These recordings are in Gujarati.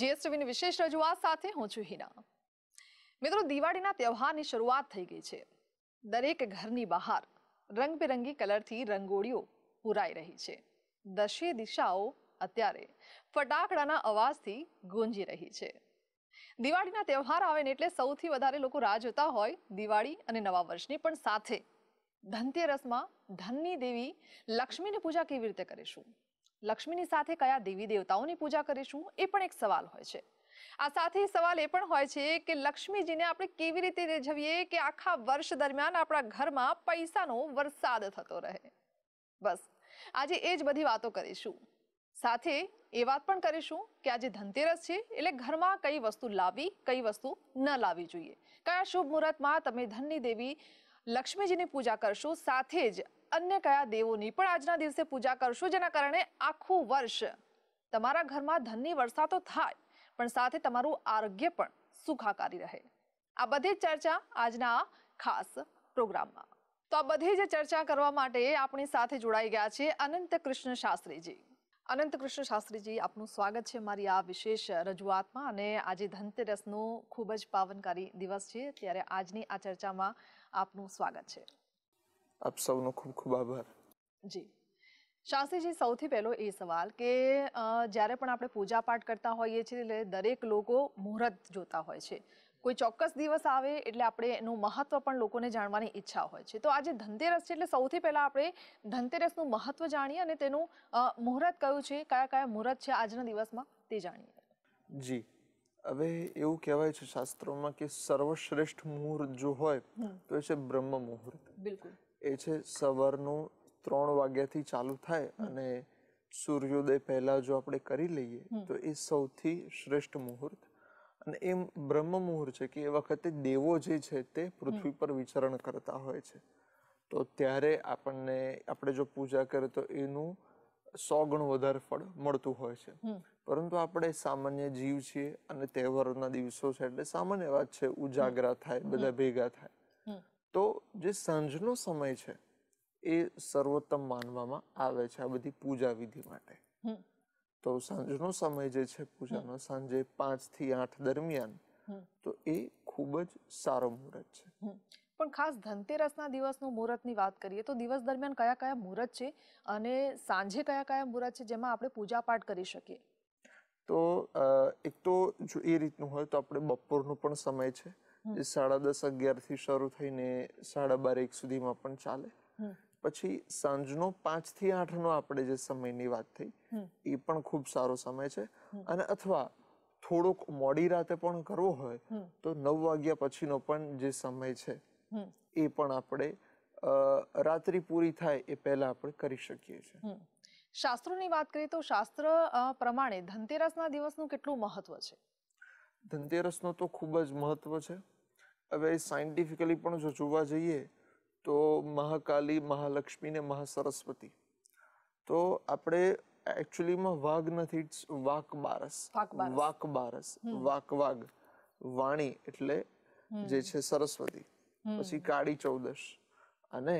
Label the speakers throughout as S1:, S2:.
S1: જીએસટીવીની વિશેષ રજૂઆત સાથે હું છું હિના મિત્રો દિવાળીના તહેવારની શરૂઆત થઈ ગઈ છે દરેક ઘરની બહાર રંગબેરંગી કલરથી રંગોળીઓ પુરાઈ રહી છે દશે દિશાઓ અત્યારે ફટાકડાના અવાજથી ગુંજી રહી છે દિવાળીના તહેવાર આવે ને એટલે સૌથી વધારે લોકો રાહ જોતા હોય દિવાળી અને નવા વર્ષની પણ સાથે ધનતેરસમાં ધનની દેવી લક્ષ્મીની પૂજા કેવી રીતે કરીશું લક્ષ્મીની સાથે કયા દેવી દેવતાઓની પૂજા કરીશું એ પણ એક સવાલ હોય છે આ સાથે સવાલ એ પણ હોય છે કે લક્ષ્મીજીને આપણે કેવી રીતે રેજવીએ કે આખા વર્ષ દરમિયાન આપણા ઘરમાં પૈસાનો વરસાદ થતો રહે બસ આજે એ જ બધી વાતો કરીશું સાથે એ વાત પણ કરીશું કે આજે ધનતેરસ છે એટલે ઘરમાં કઈ વસ્તુ લાવી કઈ વસ્તુ ન લાવવી જોઈએ કયા શુભ મુહૂર્તમાં તમે ધનની દેવી લક્ષ્મીજીની પૂજા કરશો સાથે જ અન્ય કયા દેવોની પણ આજના દિવસે પૂજા કરશો જેના કારણે આખું વર્ષ તમારા ઘરમાં ધનની વર્ષા તો થાય પણ સાથે તમારું આરોગ્ય પણ સુખાકારી રહે આ બધી ચર્ચા આજના ખાસ પ્રોગ્રામમાં તો આ બધી જ ચર્ચા કરવા માટે આપણી સાથે જોડાઈ ગયા છે અનંત કૃષ્ણ શાસ્ત્રીજી અનંત કૃષ્ણ શાસ્ત્રીજી આપનું સ્વાગત છે મારી આ વિશેષ રજૂઆતમાં અને આજે ધનતેરસનો ખૂબ જ પાવનકારી દિવસ છે ત્યારે આજની આ ચર્ચામાં આપનું સ્વાગત છે
S2: આપ સૌનો ખૂબ ખૂબ આભાર
S1: જી શાસ્ત્રીજી સૌથી પહેલો એ સવાલ કે જ્યારે પણ આપણે પૂજાપાઠ કરતા હોઈએ છીએ એટલે દરેક લોકો મુહૂર્ત જોતા હોય છે કોઈ ચોક્કસ દિવસ આવે એટલે આપણે એનું મહત્વ પણ લોકોને જાણવાની ઈચ્છા હોય છે તો આજે ધનતેરસ છે એટલે સૌથી પહેલાં આપણે ધનતેરસનું મહત્વ જાણીએ અને તેનું મુહૂર્ત કયું છે કયા કયા મુહૂર્ત છે આજના દિવસમાં તે જાણીએ
S2: જી હવે એવું કહેવાય છે શાસ્ત્રોમાં કે સર્વશ્રેષ્ઠ મુહૂર્ત જો હોય તો એ છે બ્રહ્મ મુહૂર્ત બિલકુલ એ છે સવારનું ત્રણ વાગ્યાથી ચાલુ થાય અને સૂર્યોદય પહેલાં જો આપણે કરી લઈએ તો એ સૌથી શ્રેષ્ઠ મુહૂર્ત અને એ બ્રહ્મ મુહૂર્ત છે કે એ વખતે દેવો જે છે તે પૃથ્વી પર વિચરણ કરતા હોય છે તો ત્યારે આપણને આપણે જો પૂજા કરીએ તો એનું સો ગણું વધારે ફળ મળતું હોય છે પરંતુ આપણે સામાન્ય જીવ છીએ અને તહેવારોના દિવસો છે એટલે સામાન્ય વાત છે ઉજાગરા થાય બધા ભેગા થાય તો જે સાંજનો સમય છે એ સર્વોત્તમ માનવામાં આવે છે આ બધી પૂજા વિધિ માટે તો સાંજનો સમય જે છે પૂજાનો સાંજે પાંચ થી આઠ દરમિયાન તો એ ખૂબ જ સારો મુહૂર્ત છે
S1: પણ ખાસ ધનતેરસના દિવસનું મુહૂર્તની વાત કરીએ તો દિવસ દરમિયાન કયા કયા મુહૂર્ત છે અને સાંજે કયા કયા મુહૂર્ત છે જેમાં આપણે પૂજાપાઠ કરી શકીએ
S2: તો એક તો જો એ રીતનું હોય તો આપણે બપોરનો પણ સમય છે જે સાડા દસ અગિયાર થી શરૂ થઈને સાડા બાર એક સુધીમાં પણ ચાલે પછી સાંજનો આઠ નો આપણે જે સમયની વાત થઈ એ પણ ખૂબ સારો સમય છે અને અથવા થોડોક મોડી રાતે પણ કરવો હોય તો નવ વાગ્યા પછીનો પણ જે સમય છે એ પણ આપણે રાત્રિ પૂરી થાય એ પહેલા આપણે કરી શકીએ છીએ
S1: શાસ્ત્રોની વાત કરીએ તો શાસ્ત્ર પ્રમાણે ધનતેરસના દિવસનું કેટલું મહત્વ છે
S2: ધનતેરસનો તો ખૂબ જ મહત્વ છે હવે સાયન્ટિફિકલી પણ જો જોવા જઈએ તો મહાકાલી મહાલક્ષ્મી ને મહાસરસ્વતી તો આપણે એકચ્યુઅલીમાં વાઘ નથી ઇટ્સ વાક બારસ વાક બારસ વાક વાઘ વાણી એટલે જે છે સરસ્વતી પછી કાળી ચૌદશ અને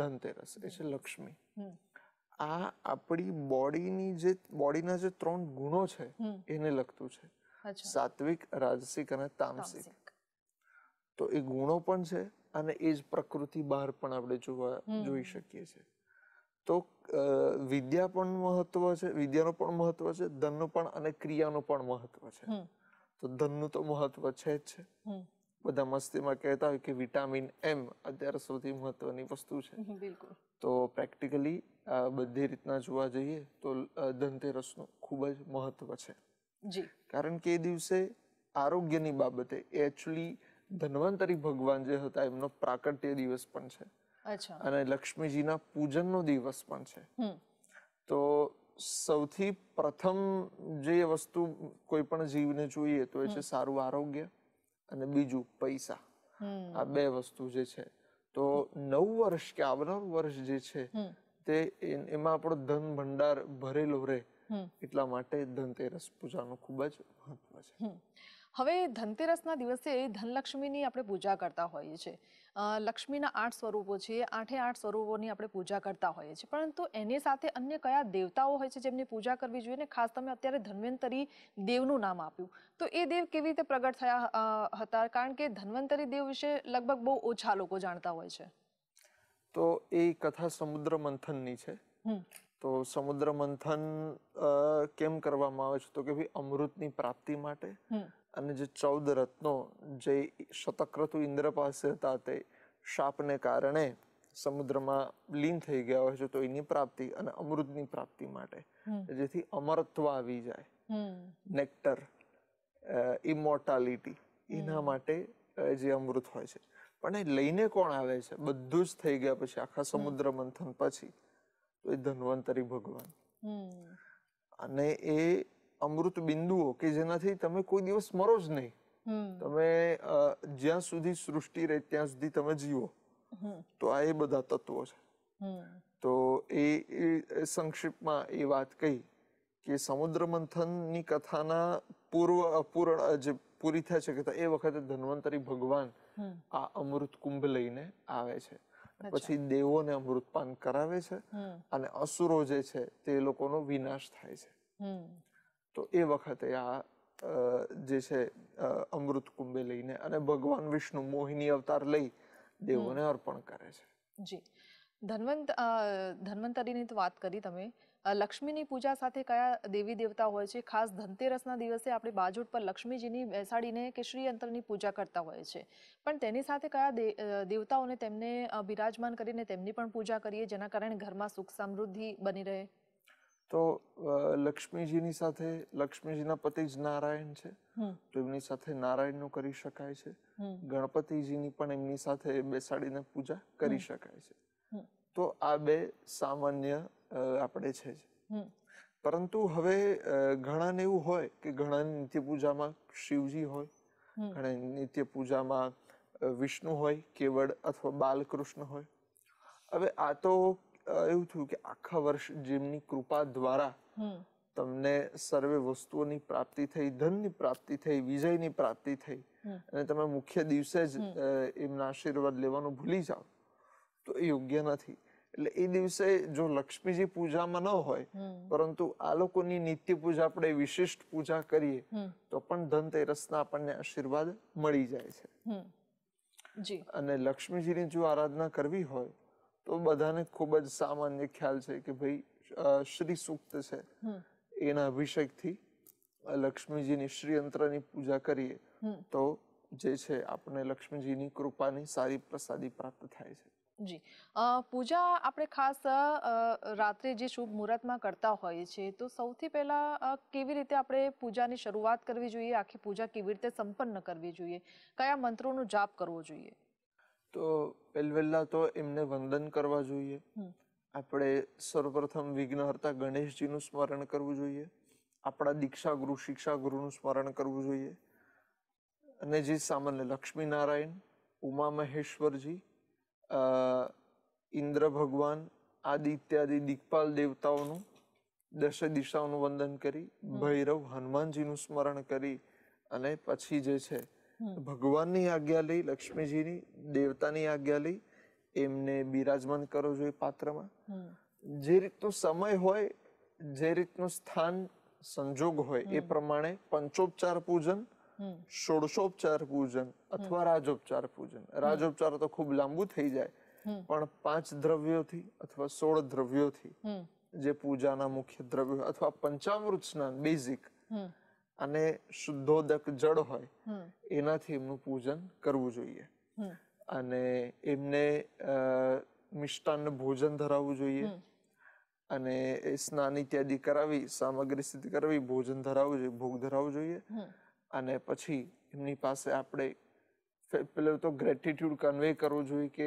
S2: ધનતેરસ એ છે લક્ષ્મી આ આપણી બોડીની જે બોડીના જે ત્રણ ગુણો છે એને લગતું છે સાત્વિક રાજસિક અને તામસિક તો એ ગુણો પણ છે અને એ જ પ્રકૃતિ બહાર પણ આપણે જોવા જોઈ શકીએ છીએ તો વિદ્યા પણ મહત્વ છે વિદ્યાનું પણ મહત્વ છે ધનનું પણ અને ક્રિયાનું પણ મહત્વ છે તો ધનનું તો મહત્વ છે જ છે બધા મસ્તીમાં કહેતા હોય કે વિટામિન એમ અત્યારે સૌથી મહત્વની વસ્તુ છે તો પ્રેક્ટિકલી બધી રીતના જોવા જઈએ તો ધનતેરસનું ખૂબ જ મહત્વ છે જી કારણ કે એ દિવસે આરોગ્યની બાબતે એકચ્યુઅલી ધન્વંતરી ભગવાન જે હતા એમનો પ્રાકટ્ય દિવસ પણ છે અને લક્ષ્મીજીના પૂજનનો દિવસ પણ છે તો સૌથી પ્રથમ જે વસ્તુ કોઈ પણ જીવને જોઈએ તો એ છે સારું આરોગ્ય અને બીજું પૈસા આ બે વસ્તુ જે છે તો નવ વર્ષ કે આવનાર વર્ષ જે છે તે એમાં આપણો ધન ભંડાર ભરેલો રહે એટલા માટે ધનતેરસ પૂજાનું ખૂબ જ મહત્વ છે
S1: હવે ધનતેરસના દિવસે ધનલક્ષ્મીની આપણે પૂજા કરતા હોઈએ છીએ લક્ષ્મીના આઠ સ્વરૂપો છે આઠે આઠ સ્વરૂપોની આપણે પૂજા કરતા હોઈએ છીએ પરંતુ એની સાથે અન્ય કયા દેવતાઓ હોય છે જેમની પૂજા કરવી જોઈએ ને ખાસ તમે અત્યારે ધન્વંતરી દેવનું નામ આપ્યું તો એ દેવ કેવી રીતે પ્રગટ થયા હતા કારણ કે ધન્વંતરી દેવ વિશે લગભગ બહુ ઓછા લોકો જાણતા હોય છે
S2: તો એ કથા સમુદ્ર મંથનની છે તો સમુદ્ર મંથન કેમ કરવામાં આવે છે તો કે ભાઈ અમૃતની પ્રાપ્તિ માટે અને જે ચૌદ રત્નો જે શતક્રતુ ઇન્દ્ર પાસે હતા તે શાપને કારણે સમુદ્રમાં લીન થઈ ગયા હોય છે તો એની પ્રાપ્તિ અને અમૃતની પ્રાપ્તિ માટે જેથી અમરત્વ આવી જાય નેક્ટર ઇમોર્ટાલિટી એના માટે જે અમૃત હોય છે પણ એ લઈને કોણ આવે છે બધું જ થઈ ગયા પછી આખા સમુદ્ર મંથન પછી તો એ ધન્વંતરી ભગવાન અને એ અમૃત બિંદુઓ કે જેનાથી તમે કોઈ દિવસ મરો જ નહીં તમે જ્યાં સુધી સૃષ્ટિ રહે ત્યાં સુધી તમે જીવો તો આ એ બધા તત્વો છે તો એ સંક્ષિપ્તમાં એ વાત કહી કે સમુદ્ર મંથનની કથાના પૂર્વ પૂર્ણ જે પૂરી થાય છે કે એ વખતે ધન્વંતરી ભગવાન આ અમૃત કુંભ લઈને આવે છે પછી દેવોને અમૃતપાન કરાવે છે અને અસુરો જે છે તે લોકોનો વિનાશ થાય છે તો એ વખતે આ જે છે અમૃત કુંભે લઈને અને ભગવાન વિષ્ણુ મોહિની અવતાર લઈ દેવોને અર્પણ કરે છે
S1: જી ધન્વંત ધન્વંતરીની વાત કરી તમે લક્ષ્મીની પૂજા સાથે કયા દેવી દેવતા હોય છે ખાસ ધનતેરસના દિવસે આપણે બાજોટ પર લક્ષ્મીજીની બેસાડીને કે શ્રી અંતરની પૂજા કરતા હોય છે પણ તેની સાથે કયા દેવતાઓને તેમને બિરાજમાન કરીને તેમની પણ પૂજા કરીએ જેના કારણે ઘરમાં સુખ સમૃદ્ધિ બની રહે
S2: તો લક્ષ્મીજીની સાથે લક્ષ્મીજીના પતિ જ નારાયણ છે તો એમની સાથે નારાયણનું કરી શકાય છે ગણપતિજીની પણ એમની સાથે બેસાડીને પૂજા કરી શકાય છે તો આ બે સામાન્ય આપણે છે જ પરંતુ હવે ઘણાને એવું હોય કે ઘણા નિત્ય પૂજામાં શિવજી હોય ઘણા નિત્ય પૂજામાં વિષ્ણુ હોય કેવળ અથવા બાલકૃષ્ણ હોય હવે આ તો એવું થયું કે આખા વર્ષ જેમની કૃપા દ્વારા તમને સર્વે વસ્તુઓની પ્રાપ્તિ થઈ ધનની પ્રાપ્તિ થઈ વિજયની પ્રાપ્તિ થઈ અને તમે મુખ્ય દિવસે જ એમના આશીર્વાદ લેવાનું ભૂલી જાઓ તો એ યોગ્ય નથી એટલે એ દિવસે જો લક્ષ્મીજી પૂજામાં ન હોય પરંતુ આ લોકોની નિત્ય પૂજા આપણે વિશિષ્ટ પૂજા કરીએ તો પણ ધનતેરસના આપણને આશીર્વાદ મળી જાય છે અને લક્ષ્મીજીની જો આરાધના કરવી હોય તો બધાને ખૂબ જ સામાન્ય ખ્યાલ છે કે ભાઈ શ્રી સૂક્ત છે એના અભિષેકથી લક્ષ્મીજીની શ્રીયંત્રની પૂજા કરીએ તો જે છે આપણે લક્ષ્મીજીની કૃપાની સારી પ્રસાદી પ્રાપ્ત થાય
S1: છે જી પૂજા આપણે ખાસ રાત્રે જે શુભ મુહૂર્તમાં કરતા હોઈએ છીએ તો સૌથી પહેલાં કેવી રીતે આપણે પૂજાની શરૂઆત કરવી જોઈએ આખી પૂજા કેવી રીતે સંપન્ન કરવી જોઈએ કયા મંત્રોનો જાપ કરવો જોઈએ
S2: તો પહેલવહેલા તો એમને વંદન કરવા જોઈએ આપણે સર્વપ્રથમ વિઘ્નહર્તા ગણેશજીનું સ્મરણ કરવું જોઈએ આપણા દીક્ષા ગુરુ શિક્ષા ગુરુનું સ્મરણ કરવું જોઈએ અને જે સામાન્ય લક્ષ્મીનારાયણ ઉમા મહેશ્વરજી ઇન્દ્ર ભગવાન આદિત્યાદિ દિગ્પાલ દેવતાઓનું દશે દિશાઓનું વંદન કરી ભૈરવ હનુમાનજીનું સ્મરણ કરી અને પછી જે છે ભગવાનની આજ્ઞા લઈ લક્ષ્મીજીની દેવતાની આજ્ઞા લઈ એમને બિરાજમાન કરવો જોઈએ પાત્રમાં જે રીતનો સમય હોય જે રીતનું સ્થાન સંજોગ હોય એ પ્રમાણે પંચોપચાર પૂજન ષોડશોપચાર પૂજન અથવા રાજોપચાર પૂજન રાજોપચાર તો ખૂબ લાંબુ થઈ જાય પણ પાંચ દ્રવ્યોથી અથવા સોળ દ્રવ્યોથી જે પૂજાના મુખ્ય દ્રવ્યો અથવા પંચામૃત સ્નાન બેઝિક અને શુદ્ધોદક જળ હોય એનાથી એમનું પૂજન કરવું જોઈએ અને એમને મિષ્ટાન ભોજન ધરાવવું જોઈએ અને સ્નાન ઇત્યાદિ કરાવી સામગ્રી સ્થિતિ કરાવી ભોજન ધરાવવું જોઈએ ભોગ ધરાવવું જોઈએ અને પછી એમની પાસે આપણે પેલું તો ગ્રેટિટ્યુડ કન્વે કરવું જોઈએ કે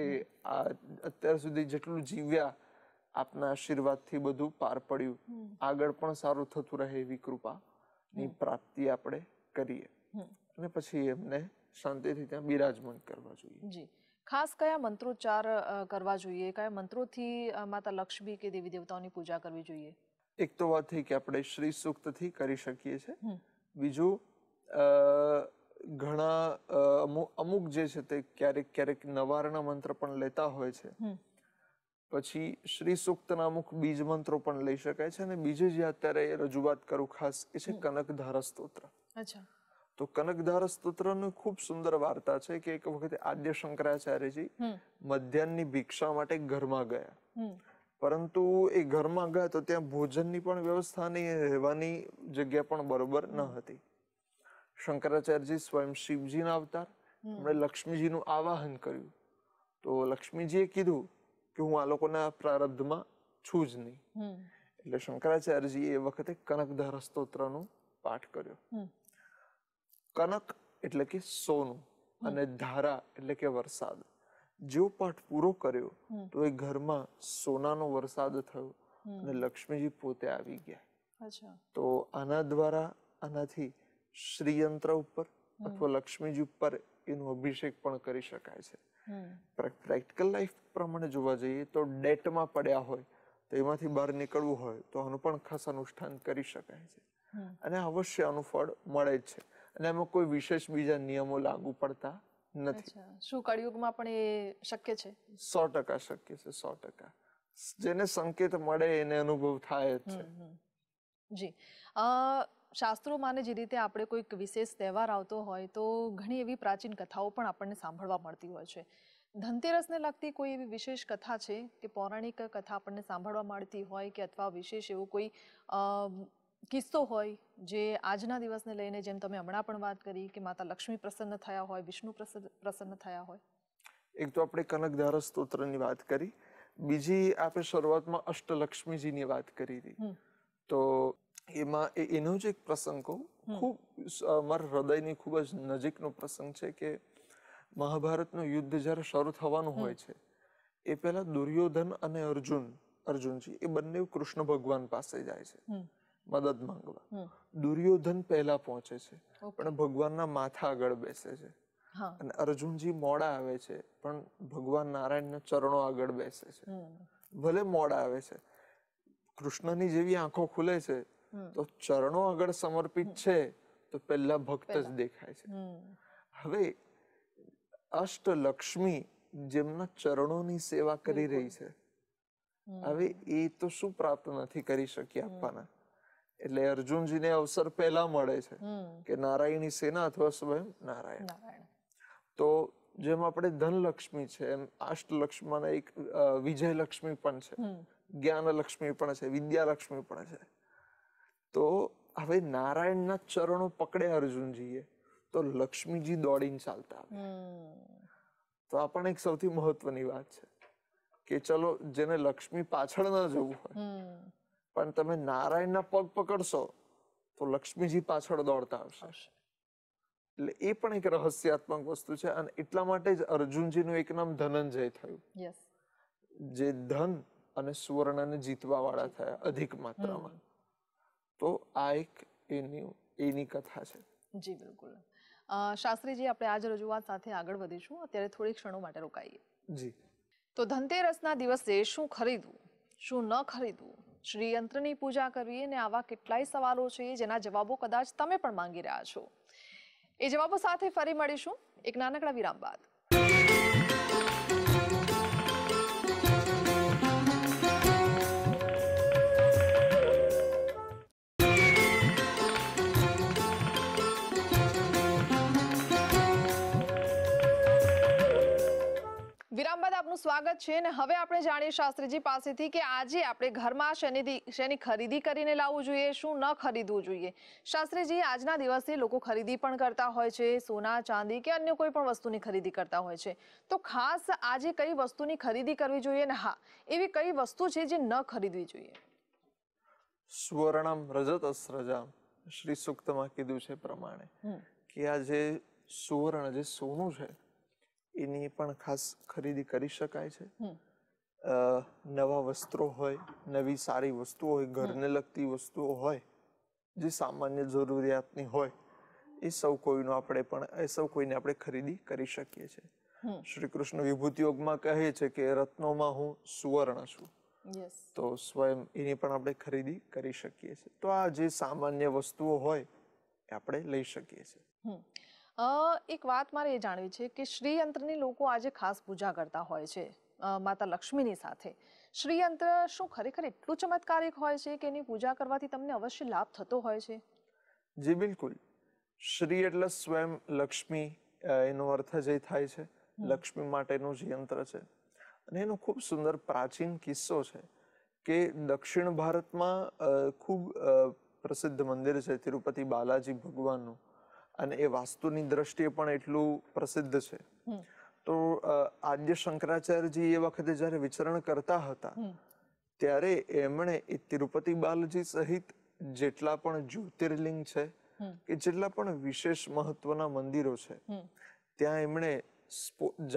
S2: આ અત્યાર સુધી જેટલું જીવ્યા આપના આશીર્વાદથી બધું પાર પડ્યું આગળ પણ સારું થતું રહે એવી કૃપાની પ્રાપ્તિ આપણે કરીએ અને પછી એમને શાંતિથી ત્યાં બિરાજમાન કરવા જોઈએ
S1: જી ખાસ કયા મંત્રોચ્ચાર કરવા જોઈએ કયા મંત્રોથી માતા લક્ષ્મી કે દેવી દેવતાઓની પૂજા કરવી જોઈએ
S2: એક તો વાત થઈ કે આપણે શ્રી સૂક્તથી કરી શકીએ છીએ બીજું ઘણા અમુક જે છે તે ક્યારેક ક્યારેક નવારણા મંત્ર પણ લેતા હોય છે પછી શ્રી સૂક્તના અમુક બીજ મંત્રો પણ લઈ શકાય છે અને બીજે જે અત્યારે રજૂઆત કરું ખાસ એ છે કનકધારા સ્તોત્ર તો સ્તોત્ર સ્તોત્રનું ખૂબ સુંદર વાર્તા છે કે એક વખતે આદ્ય શંકરાચાર્યજી મધ્યાહનની ભિક્ષા માટે ઘરમાં ગયા પરંતુ એ ઘરમાં ગયા તો ત્યાં ભોજનની પણ વ્યવસ્થા નહીં રહેવાની જગ્યા પણ બરોબર ન હતી શંકરાચાર્યજી સ્વયં શિવજીના અવતાર એમણે લક્ષ્મીજીનું આવાહન કર્યું તો લક્ષ્મીજીએ કીધું કે હું આ લોકોના પ્રારબ્ધમાં છું જ નહીં એટલે શંકરાચાર્યજી એ વખતે કનકધારા સ્તોત્રનો પાઠ કર્યો કનક એટલે કે સોનું અને ધારા એટલે કે વરસાદ જેવો પાઠ પૂરો કર્યો તો એ ઘરમાં સોનાનો વરસાદ થયો અને લક્ષ્મીજી પોતે આવી
S3: ગયા
S2: તો આના દ્વારા આનાથી શ્રીયંત્ર ઉપર અથવા લક્ષ્મીજી ઉપર એનો અભિષેક પણ કરી શકાય છે પ્રેક્ટિકલ લાઈફ પ્રમાણે જોવા જઈએ તો ડેટમાં પડ્યા હોય તો એમાંથી બહાર નીકળવું હોય તો આનું પણ ખાસ અનુષ્ઠાન કરી શકાય છે અને અવશ્ય આનું ફળ મળે જ છે અને એમાં કોઈ વિશેષ બીજા નિયમો લાગુ પડતા નથી
S1: શું કળિયુગમાં પણ એ શક્ય છે
S2: સો ટકા શક્ય છે સો ટકા જેને સંકેત મળે એને અનુભવ થાય જ છે
S1: જી શાસ્ત્રોમાં માને જે રીતે આપણે કોઈક વિશેષ તહેવાર આવતો હોય તો ઘણી એવી પ્રાચીન કથાઓ પણ આપણને સાંભળવા મળતી હોય છે ધનતેરસને લગતી કોઈ એવી વિશેષ કથા છે કે પૌરાણિક કથા આપણને સાંભળવા મળતી હોય કે અથવા વિશેષ એવો કોઈ કિસ્સો હોય જે આજના દિવસને લઈને જેમ તમે હમણાં પણ વાત કરી કે માતા લક્ષ્મી પ્રસન્ન થયા હોય વિષ્ણુ પ્રસન્ન પ્રસન્ન થયા હોય
S2: એક તો આપણે કનકધારા સ્તોત્રની વાત કરી બીજી આપણે શરૂઆતમાં અષ્ટલક્ષ્મીજીની વાત કરી હતી તો એમાં એનો જ એક પ્રસંગ કહું ખૂબ મારા હૃદયની ખૂબ જ નજીકનો પ્રસંગ છે કે મહાભારતનું યુદ્ધ જ્યારે શરૂ થવાનું હોય છે એ પહેલા દુર્યોધન અને અર્જુન અર્જુનજી એ બંને કૃષ્ણ ભગવાન પાસે જાય છે મદદ માંગવા દુર્યોધન પહેલા પહોંચે છે પણ ભગવાનના માથા આગળ બેસે છે અને અર્જુનજી મોડા આવે છે પણ ભગવાન નારાયણના ચરણો આગળ બેસે છે ભલે મોડા આવે છે કૃષ્ણની જેવી આંખો ખુલે છે તો ચરણો આગળ સમર્પિત છે તો પહેલા ભક્ત જ દેખાય છે હવે અષ્ટલક્ષ્મી જેમના ચરણોની સેવા કરી રહી છે હવે એ તો શું પ્રાપ્ત નથી કરી શકી આપવાના એટલે અર્જુનજીને અવસર પહેલા મળે છે કે નારાયણી સેના અથવા સ્વયં નારાયણ તો જેમ આપણે ધનલક્ષ્મી છે એમ અષ્ટલક્ષ્મી એક વિજય લક્ષ્મી પણ છે જ્ઞાનલક્ષ્મી પણ છે વિદ્યાલક્ષ્મી પણ છે તો હવે નારાયણના ચરણો પકડે અર્જુનજીએ તો લક્ષ્મીજી દોડીને ચાલતા તો આ પણ એક સૌથી મહત્વની વાત છે કે ચલો જેને લક્ષ્મી પાછળ ન જવું હોય પણ તમે નારાયણના પગ પકડશો તો લક્ષ્મીજી પાછળ દોડતા આવશે એટલે એ પણ એક રહસ્યાત્મક વસ્તુ છે અને એટલા માટે જ અર્જુનજીનું એક નામ ધનંજય થયું જે ધન અને સુવર્ણને જીતવા વાળા થયા અધિક માત્રામાં તો આ એક એની એની કથા છે
S1: જી બિલકુલ શાસ્ત્રીજી આપણે આજ રજૂઆત સાથે આગળ વધીશું અત્યારે થોડી ક્ષણો માટે રોકાઈએ જી તો ધનતેરસના દિવસે શું ખરીદવું શું ન ખરીદવું શ્રીયંત્રની પૂજા કરવી અને આવા કેટલાય સવાલો છે જેના જવાબો કદાચ તમે પણ માંગી રહ્યા છો એ જવાબો સાથે ફરી મળીશું એક નાનકડા વિરામ બાદ આપનું સ્વાગત છે અને હવે આપણે જાણીએ શાસ્ત્રીજી પાસેથી કે આજે આપણે ઘરમાં શેની શેની ખરીદી કરીને લાવવું જોઈએ શું ન ખરીદવું જોઈએ શાસ્ત્રીજી આજના દિવસે લોકો ખરીદી પણ કરતા હોય છે સોના ચાંદી કે અન્ય કોઈ પણ વસ્તુની ખરીદી કરતા હોય છે તો ખાસ આજે કઈ વસ્તુની ખરીદી કરવી જોઈએ ને હા એવી કઈ વસ્તુ છે જે ન ખરીદવી જોઈએ
S2: સ્વર્ણમ રજતસ્રજામ શ્રી સુક્તમાં કીધું છે પ્રમાણે કે આ જે સુવર્ણ જે સોનું છે એની પણ ખાસ ખરીદી કરી શકાય છે નવા વસ્ત્રો હોય નવી સારી વસ્તુઓ હોય ઘરને લગતી વસ્તુઓ હોય જે સામાન્ય જરૂરિયાતની હોય એ સૌ કોઈનો આપણે પણ એ સૌ કોઈને આપણે ખરીદી કરી શકીએ
S3: છીએ શ્રી
S2: કૃષ્ણ વિભૂતિ યોગમાં કહે છે કે રત્નોમાં હું સુવર્ણ છું તો સ્વયં એની પણ આપણે ખરીદી કરી શકીએ છીએ તો આ જે સામાન્ય વસ્તુઓ હોય એ આપણે લઈ શકીએ
S1: છીએ એક વાત મારે એ જાણવી છે કે શ્રીયંત્રની લોકો આજે ખાસ પૂજા કરતા હોય છે માતા લક્ષ્મીની સાથે શ્રીયંત્ર શું ખરેખર એટલું ચમત્કારિક હોય છે કે એની પૂજા કરવાથી તમને અવશ્ય લાભ થતો હોય છે
S2: જી બિલકુલ શ્રી એટલે સ્વયં લક્ષ્મી એનો અર્થ જ થાય છે લક્ષ્મી માટેનું જે યંત્ર છે અને એનો ખૂબ સુંદર પ્રાચીન કિસ્સો છે કે દક્ષિણ ભારતમાં ખૂબ પ્રસિદ્ધ મંદિર છે તિરુપતિ બાલાજી ભગવાનનું અને એ વાસ્તુની દ્રષ્ટિએ પણ એટલું પ્રસિદ્ધ છે તો આદ્ય શંકરાચાર્યજી એ વખતે જ્યારે વિચરણ કરતા હતા ત્યારે એમણે એ તિરુપતિ બાલજી સહિત જેટલા પણ જ્યોતિર્લિંગ છે કે જેટલા પણ વિશેષ મહત્વના મંદિરો છે ત્યાં એમણે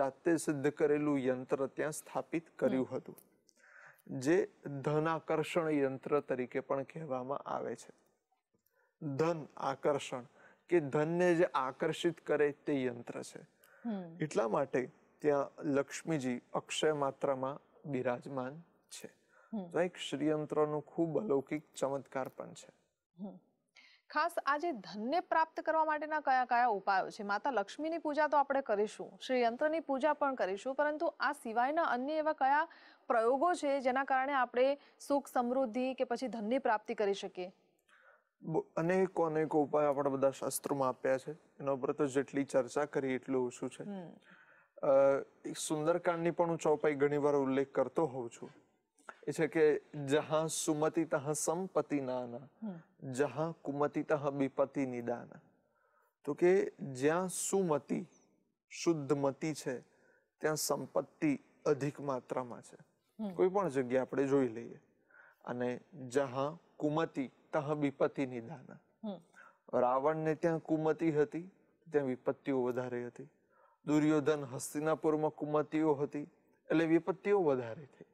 S2: જાતે સિદ્ધ કરેલું યંત્ર ત્યાં સ્થાપિત કર્યું હતું જે ધન આકર્ષણ યંત્ર તરીકે પણ કહેવામાં આવે છે ધન આકર્ષણ કે ધનને જે આકર્ષિત કરે તે યંત્ર છે એટલા માટે ત્યાં લક્ષ્મીજી અક્ષય માત્રામાં બિરાજમાન છે એક શ્રીયંત્રનું ખૂબ અલૌકિક ચમત્કાર પણ છે
S1: ખાસ આજે ધનને પ્રાપ્ત કરવા માટેના કયા કયા ઉપાયો છે માતા લક્ષ્મીની પૂજા તો આપણે કરીશું શ્રી યંત્રની પૂજા પણ કરીશું પરંતુ આ સિવાયના અન્ય એવા કયા પ્રયોગો છે જેના કારણે આપણે સુખ સમૃદ્ધિ કે પછી ધનની પ્રાપ્તિ કરી શકીએ
S2: અનેકો અનેકો ઉપાય આપણા બધા શાસ્ત્રોમાં આપ્યા છે એના ઉપર તો જેટલી ચર્ચા કરી એટલું ઓછું છે સુંદરકાંડની પણ હું ચોપાઈ ઘણી વાર ઉલ્લેખ કરતો હોઉં છું એ છે કે જહાં સુમતિ તહાં સંપતિ નાના જહાં કુમતિ તહાં વિપતિ નિદાના તો કે જ્યાં સુમતિ શુદ્ધ મતિ છે ત્યાં સંપત્તિ અધિક માત્રામાં છે કોઈ પણ જગ્યા આપણે જોઈ લઈએ અને જહા કુમતી તહ વિપત્તિ નિદાના રાવણને ત્યાં કુમતી હતી ત્યાં વિપત્તિઓ વધારે હતી દુર્યોધન હસ્તિનાપુરમાં કુમતીઓ હતી એટલે વિપત્તિઓ વધારે થઈ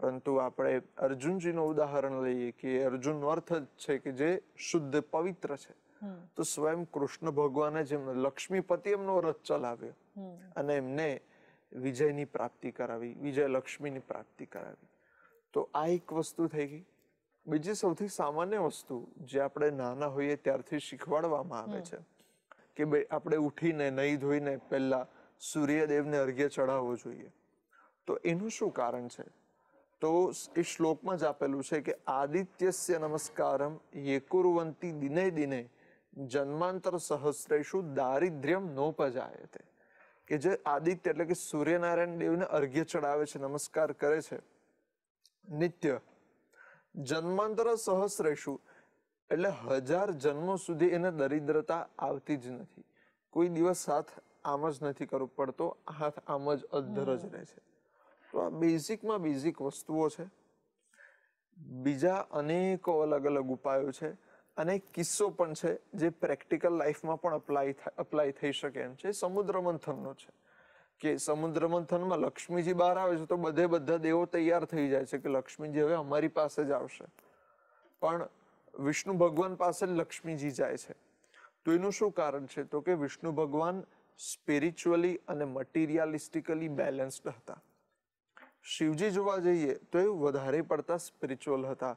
S2: પરંતુ આપણે અર્જુનજીનું ઉદાહરણ લઈએ કે અર્જુનનો અર્થ જ છે કે જે શુદ્ધ પવિત્ર છે તો સ્વયં કૃષ્ણ ભગવાને જેમનો લક્ષ્મીપતિ એમનો રથ ચલાવ્યો અને એમને વિજયની પ્રાપ્તિ કરાવી વિજય લક્ષ્મીની પ્રાપ્તિ કરાવી તો આ એક વસ્તુ થઈ ગઈ બીજી સૌથી સામાન્ય વસ્તુ જે આપણે નાના હોઈએ ત્યારથી શીખવાડવામાં આવે છે કે ભાઈ આપણે ઉઠીને નહીં ધોઈને પહેલાં સૂર્યદેવને અર્ઘ્ય ચઢાવવો જોઈએ તો એનું શું કારણ છે તો એ શ્લોકમાં જ આપેલું છે કે આદિત્યસ્ય નમસ્કારમ યેકુરવંતી દિને દિને જન્માંતર સહસ્રેશુ દારિદ્ર્યમ નોપજાય તે કે જે આદિત્ય એટલે કે સૂર્યનારાયણ દેવને અર્ઘ્ય ચડાવે છે નમસ્કાર કરે છે નિત્ય જન્માંતર સહસ્રેશુ એટલે હજાર જન્મો સુધી એને દરિદ્રતા આવતી જ નથી કોઈ દિવસ સાથ આમ જ નથી કરવો પડતો હાથ આમ જ અધ્ધર જ રહે છે તો આ બેઝિકમાં બેઝિક વસ્તુઓ છે બીજા અનેકો અલગ અલગ ઉપાયો છે અને એક કિસ્સો પણ છે જે પ્રેક્ટિકલ લાઈફમાં પણ અપ્લાય અપ્લાય થઈ શકે એમ છે સમુદ્ર મંથનનો છે કે સમુદ્ર મંથનમાં લક્ષ્મીજી બહાર આવે છે તો બધે બધા દેવો તૈયાર થઈ જાય છે કે લક્ષ્મીજી હવે અમારી પાસે જ આવશે પણ વિષ્ણુ ભગવાન પાસે લક્ષ્મીજી જાય છે તો એનું શું કારણ છે તો કે વિષ્ણુ ભગવાન સ્પિરિચ્યુઅલી અને મટીરિયાલિસ્ટિકલી બેલેન્સ્ડ હતા શિવજી જોવા જઈએ તો એ વધારે પડતા સ્પિરિચ્યુઅલ હતા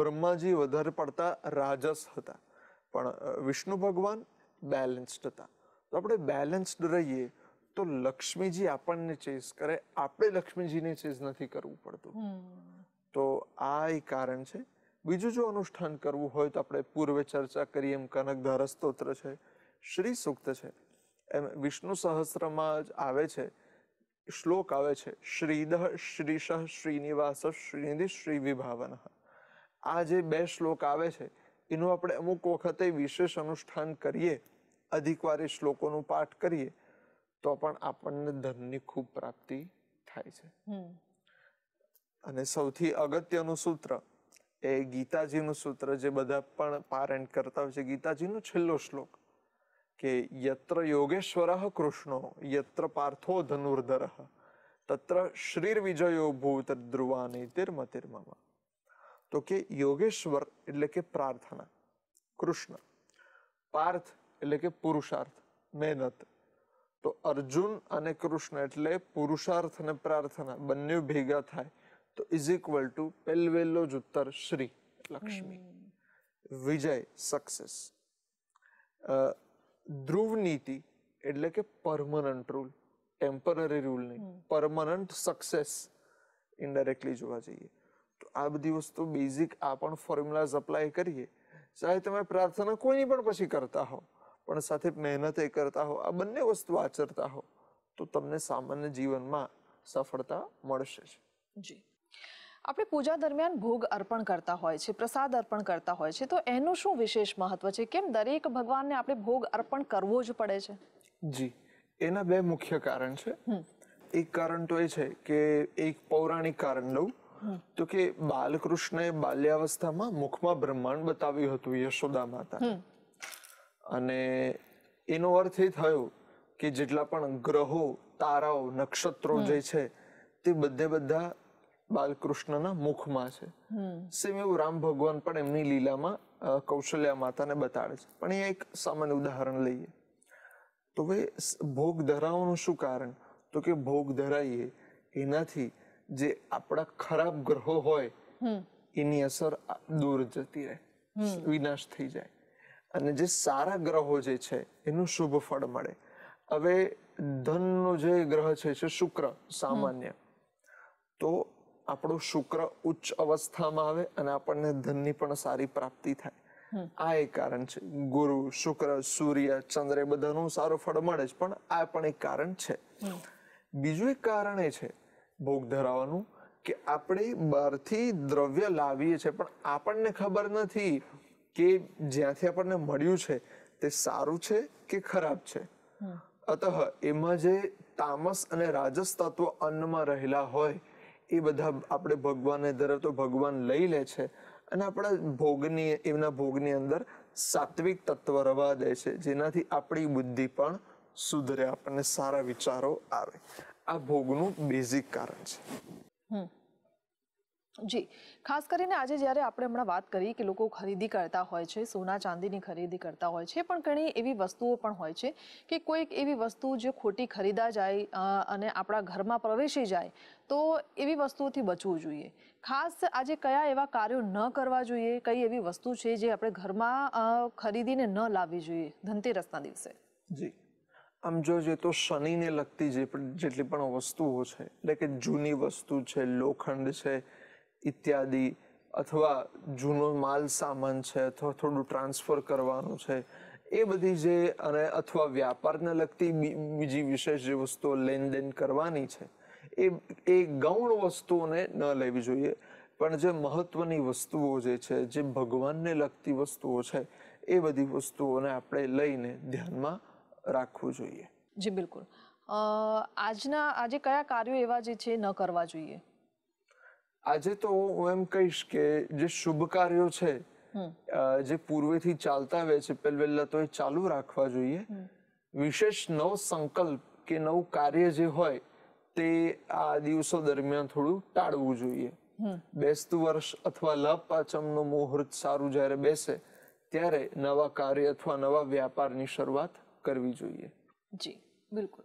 S2: બ્રહ્માજી વધારે પડતા રાજસ હતા પણ વિષ્ણુ ભગવાન બેલેન્સ્ડ હતા તો આપણે બેલેન્સ્ડ રહીએ તો લક્ષ્મીજી આપણને ચેઝ કરે આપણે લક્ષ્મીજીને ચેઝ નથી કરવું પડતું તો આ એ કારણ છે બીજું જો અનુષ્ઠાન કરવું હોય તો આપણે પૂર્વે ચર્ચા કરીએ એમ કનકધારા સ્તોત્ર છે શ્રી સૂક્ત છે એમ વિષ્ણુ સહસ્ત્રમાં જ આવે છે શ્લોક આવે છે શ્રીદ શ્રીશ શ્રીનિવાસ શ્રીનિધિ શ્રી વિભાવન આ જે બે શ્લોક આવે છે એનું આપણે અમુક વખતે વિશેષ અનુષ્ઠાન કરીએ અધિકવારે શ્લોકોનું પાઠ કરીએ તો પણ આપણને ધનની ખૂબ પ્રાપ્તિ થાય છે અને સૌથી અગત્યનું સૂત્ર એ ગીતાજીનું સૂત્ર જે બધા પણ પારેન્ટ કરતા હોય છે ગીતાજીનો છેલ્લો શ્લોક કે યત્ર યોગેશ્વર કૃષ્ણો યત્ર પાર્થો ધનુર્ધર તત્ર શ્રીર વિજયો ભૂત ધ્રુવાની તિર્મ તિર્મમાં તો કે યોગેશ્વર એટલે કે પ્રાર્થના કૃષ્ણ પાર્થ એટલે કે પુરુષાર્થ મહેનત તો અર્જુન અને કૃષ્ણ એટલે પુરુષાર્થ અને પ્રાર્થના બંને ભેગા થાય તો ઇઝ ઇક્વલ ટુ પહેલવેલો જ ઉત્તર શ્રી લક્ષ્મી વિજય સક્સેસ ધ્રુવ નીતિ એટલે કે પરમનન્ટ રૂલ ટેમ્પરરી રૂલ નહીં પરમનન્ટ સક્સેસ ઇન્ડાયરેક્ટલી જોવા જઈએ તો આ બધી વસ્તુ બેઝિક આ પણ ફોર્મ્યુલાઝ અપ્લાય કરીએ ચાહે તમે પ્રાર્થના કોઈની પણ પછી કરતા હો પણ સાથે મહેનત એ કરતા હો આ બંને વસ્તુ આચરતા હો તો તમને સામાન્ય જીવનમાં સફળતા મળશે જ
S1: જી આપણે પૂજા દરમિયાન ભોગ અર્પણ કરતા હોય છે પ્રસાદ અર્પણ કરતા હોય છે તો એનું શું વિશેષ મહત્વ છે કેમ દરેક ભગવાનને આપણે ભોગ અર્પણ કરવો જ પડે છે
S2: જી એના બે મુખ્ય કારણ છે એક કારણ તો એ છે કે એક પૌરાણિક કારણ લઉં તો કે બાલકૃષ્ણએ બાલ્યાવસ્થામાં મુખમાં બ્રહ્માંડ બતાવ્યું હતું યશોદા માતા અને એનો અર્થ એ થયો કે જેટલા પણ ગ્રહો તારાઓ નક્ષત્રો જે છે તે બધે બધા બાલકૃષ્ણના મુખમાં છે સેમ એવું રામ ભગવાન પણ એમની લીલામાં કૌશલ્યા માતાને બતાડે છે પણ એ એક સામાન્ય ઉદાહરણ લઈએ તો હવે ભોગ ધરાવવાનું શું કારણ તો કે ભોગ ધરાઈએ એનાથી જે આપણા ખરાબ ગ્રહો હોય એની અસર દૂર જતી રહે વિનાશ થઈ જાય અને જે સારા ગ્રહો જે છે એનું શુભ ફળ મળે હવે ધનનો જે ગ્રહ છે છે શુક્ર સામાન્ય તો આપણો શુક્ર ઉચ્ચ અવસ્થામાં આવે અને આપણને ધનની પણ સારી પ્રાપ્તિ થાય આ એક કારણ છે ગુરુ શુક્ર સૂર્ય ચંદ્ર એ બધાનું સારું ફળ મળે છે પણ આ પણ એક કારણ છે બીજું એક કારણ એ છે ભોગ ધરાવવાનું કે આપણે બહારથી દ્રવ્ય લાવીએ છીએ પણ આપણને ખબર નથી કે જ્યાંથી આપણને મળ્યું છે તે સારું છે કે ખરાબ છે અતઃ એમાં જે તામસ અને રાજસ તત્વ અન્નમાં રહેલા હોય એ બધા આપણે ભગવાનને ધરે તો ભગવાન લઈ લે છે અને આપણા ભોગની એમના ભોગની અંદર સાત્વિક તત્વ રવા દે છે જેનાથી આપણી બુદ્ધિ પણ સુધરે આપણને સારા વિચારો આવે આ ભોગનું બેઝિક કારણ છે હમ
S1: જી ખાસ કરીને આજે જ્યારે આપણે હમણાં વાત કરી કે લોકો ખરીદી કરતા હોય છે સોના ચાંદીની ખરીદી કરતા હોય છે પણ ઘણી એવી વસ્તુઓ પણ હોય છે કે કોઈક એવી વસ્તુ જે ખોટી ખરીદા જાય અને આપણા ઘરમાં પ્રવેશી જાય તો એવી વસ્તુઓથી બચવું જોઈએ ખાસ આજે કયા એવા કાર્યો ન કરવા જોઈએ કઈ એવી વસ્તુ છે જે આપણે ઘરમાં ખરીદીને ન લાવવી જોઈએ ધનતેરસના દિવસે
S2: જી આમ જોઈએ તો શનિને લગતી જે જેટલી પણ વસ્તુઓ છે એટલે કે જૂની વસ્તુ છે લોખંડ છે ઇત્યાદિ અથવા જૂનો માલ સામાન છે અથવા થોડું ટ્રાન્સફર કરવાનું છે એ બધી જે અને અથવા વ્યાપારને લગતી બીજી વિશેષ જે વસ્તુઓ લેનદેન કરવાની છે એ એ ગૌણ વસ્તુઓને ન લેવી જોઈએ પણ જે મહત્વની વસ્તુઓ જે છે જે ભગવાનને લગતી વસ્તુઓ છે એ બધી વસ્તુઓને આપણે લઈને ધ્યાનમાં રાખવું જોઈએ જી બિલકુલ
S1: આજના આજે કયા કાર્યો એવા જે છે ન કરવા જોઈએ
S2: આજે તો હું એમ કહીશ કે જે શુભ કાર્યો છે જે પૂર્વેથી ચાલતા આવે છે પહેલા તો એ ચાલુ રાખવા જોઈએ વિશેષ નવ સંકલ્પ કે નવું કાર્ય જે હોય તે આ દિવસો દરમિયાન થોડું ટાળવું જોઈએ બેસતું વર્ષ અથવા લાભ પાચમનું મુહૂર્ત સારું જ્યારે બેસે ત્યારે નવા કાર્ય અથવા નવા વ્યાપારની શરૂઆત કરવી જોઈએ
S1: જી બિલકુલ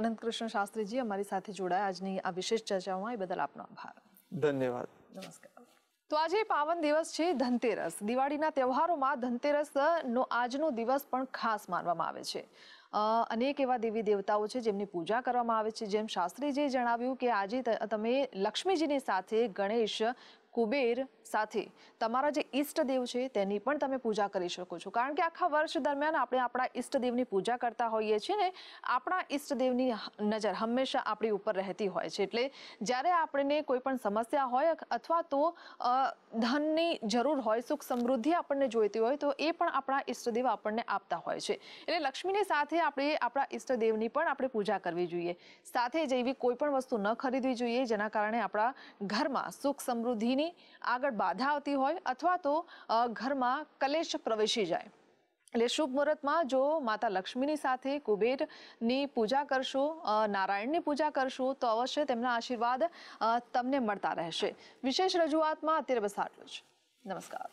S1: અનંત કૃષ્ણ શાસ્ત્રીજી અમારી સાથે જોડાયા આજની આ વિશેષ ચર્ચામાં એ બદલ આપનો આભાર
S2: ધન્યવાદ નમસ્કાર
S1: તો આજે પાવન દિવસ છે ધનતેરસ દિવાળીના તહેવારોમાં ધનતેરસ નો આજનો દિવસ પણ ખાસ માનવામાં આવે છે અનેક એવા દેવી દેવતાઓ છે જેમની પૂજા કરવામાં આવે છે જેમ શાસ્ત્રીજીએ જણાવ્યું કે આજે તમે લક્ષ્મીજીની સાથે ગણેશ કુબેર સાથે તમારા જે ઈષ્ટદેવ છે તેની પણ તમે પૂજા કરી શકો છો કારણ કે આખા વર્ષ દરમિયાન આપણે આપણા ઈષ્ટદેવની પૂજા કરતા હોઈએ છીએ ને આપણા ઈષ્ટદેવની નજર હંમેશા આપણી ઉપર રહેતી હોય છે એટલે જ્યારે આપણને કોઈ પણ સમસ્યા હોય અથવા તો ધનની જરૂર હોય સુખ સમૃદ્ધિ આપણને જોઈતી હોય તો એ પણ આપણા ઈષ્ટદેવ આપણને આપતા હોય છે એટલે લક્ષ્મીની સાથે આપણે આપણા ઈષ્ટદેવની પણ આપણે પૂજા કરવી જોઈએ સાથે જ એવી કોઈ પણ વસ્તુ ન ખરીદવી જોઈએ જેના કારણે આપણા ઘરમાં સુખ સમૃદ્ધિની એમની આગળ બાધા આવતી હોય અથવા તો ઘરમાં કલેશ પ્રવેશી જાય એટલે શુભ મુહૂર્તમાં જો માતા લક્ષ્મીની સાથે કુબેરની પૂજા કરશો નારાયણની પૂજા કરશો તો અવશ્ય તેમના આશીર્વાદ તમને મળતા રહેશે વિશેષ રજૂઆતમાં અત્યારે બસ આટલું જ નમસ્કાર